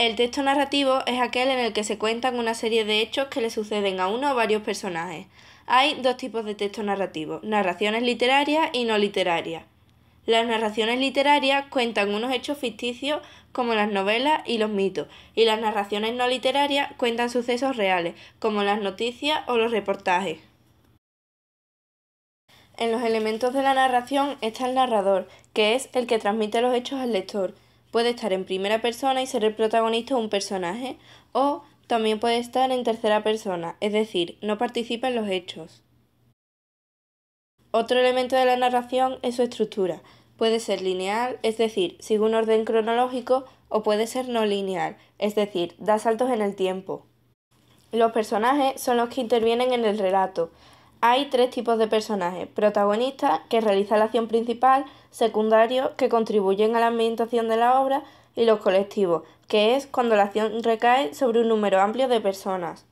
El texto narrativo es aquel en el que se cuentan una serie de hechos que le suceden a uno o varios personajes. Hay dos tipos de texto narrativo, narraciones literarias y no literarias. Las narraciones literarias cuentan unos hechos ficticios como las novelas y los mitos, y las narraciones no literarias cuentan sucesos reales, como las noticias o los reportajes. En los elementos de la narración está el narrador, que es el que transmite los hechos al lector. Puede estar en primera persona y ser el protagonista de un personaje, o también puede estar en tercera persona, es decir, no participa en los hechos. Otro elemento de la narración es su estructura. Puede ser lineal, es decir, sigue un orden cronológico, o puede ser no lineal, es decir, da saltos en el tiempo. Los personajes son los que intervienen en el relato. Hay tres tipos de personajes, protagonista que realiza la acción principal, secundarios, que contribuyen a la ambientación de la obra, y los colectivos, que es cuando la acción recae sobre un número amplio de personas.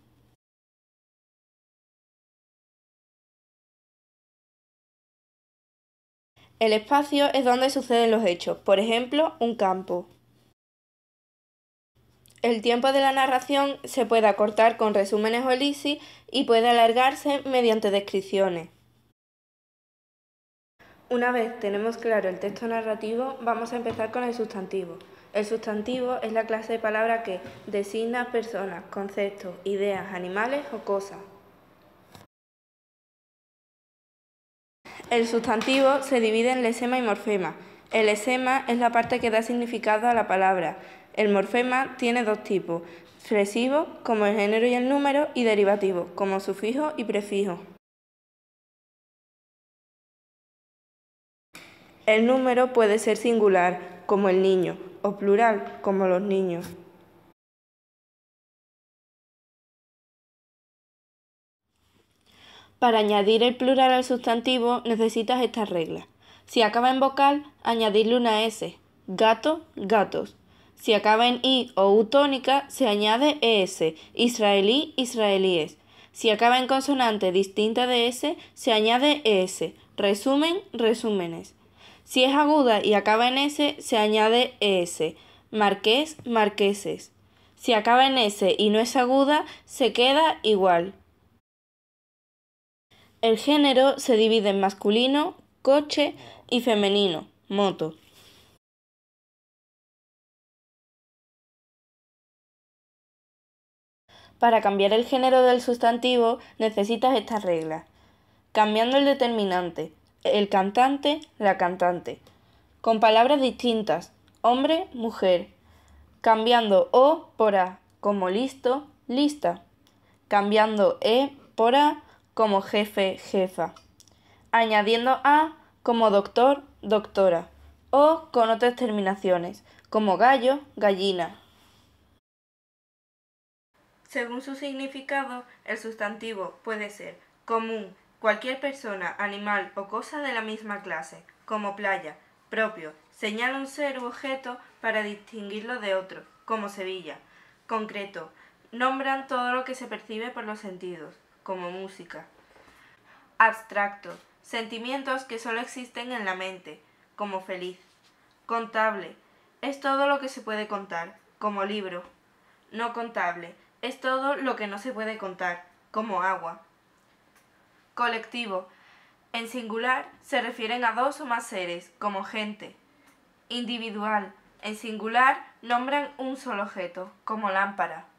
El espacio es donde suceden los hechos, por ejemplo, un campo. El tiempo de la narración se puede acortar con resúmenes o elipsis y puede alargarse mediante descripciones. Una vez tenemos claro el texto narrativo, vamos a empezar con el sustantivo. El sustantivo es la clase de palabra que designa personas, conceptos, ideas, animales o cosas. El sustantivo se divide en lesema y morfema. El lesema es la parte que da significado a la palabra el morfema tiene dos tipos, flexivo, como el género y el número, y derivativo, como sufijo y prefijo. El número puede ser singular, como el niño, o plural, como los niños. Para añadir el plural al sustantivo necesitas esta regla. Si acaba en vocal, añadirle una S. Gato, gatos. Si acaba en i o u tónica, se añade es, israelí, israelíes. Si acaba en consonante distinta de s, se añade es, resumen, resúmenes. Si es aguda y acaba en s, se añade es, marqués, marqueses. Si acaba en s y no es aguda, se queda igual. El género se divide en masculino, coche y femenino, moto. Para cambiar el género del sustantivo necesitas estas reglas. Cambiando el determinante, el cantante, la cantante. Con palabras distintas, hombre, mujer. Cambiando O por A, como listo, lista. Cambiando E por A, como jefe, jefa. Añadiendo A como doctor, doctora. O con otras terminaciones, como gallo, gallina. Según su significado, el sustantivo puede ser común, cualquier persona, animal o cosa de la misma clase, como playa, propio, señala un ser u objeto para distinguirlo de otro, como Sevilla. Concreto, nombran todo lo que se percibe por los sentidos, como música. Abstracto, sentimientos que solo existen en la mente, como feliz. Contable, es todo lo que se puede contar, como libro. No contable, es todo lo que no se puede contar, como agua. Colectivo. En singular se refieren a dos o más seres, como gente. Individual. En singular nombran un solo objeto, como lámpara.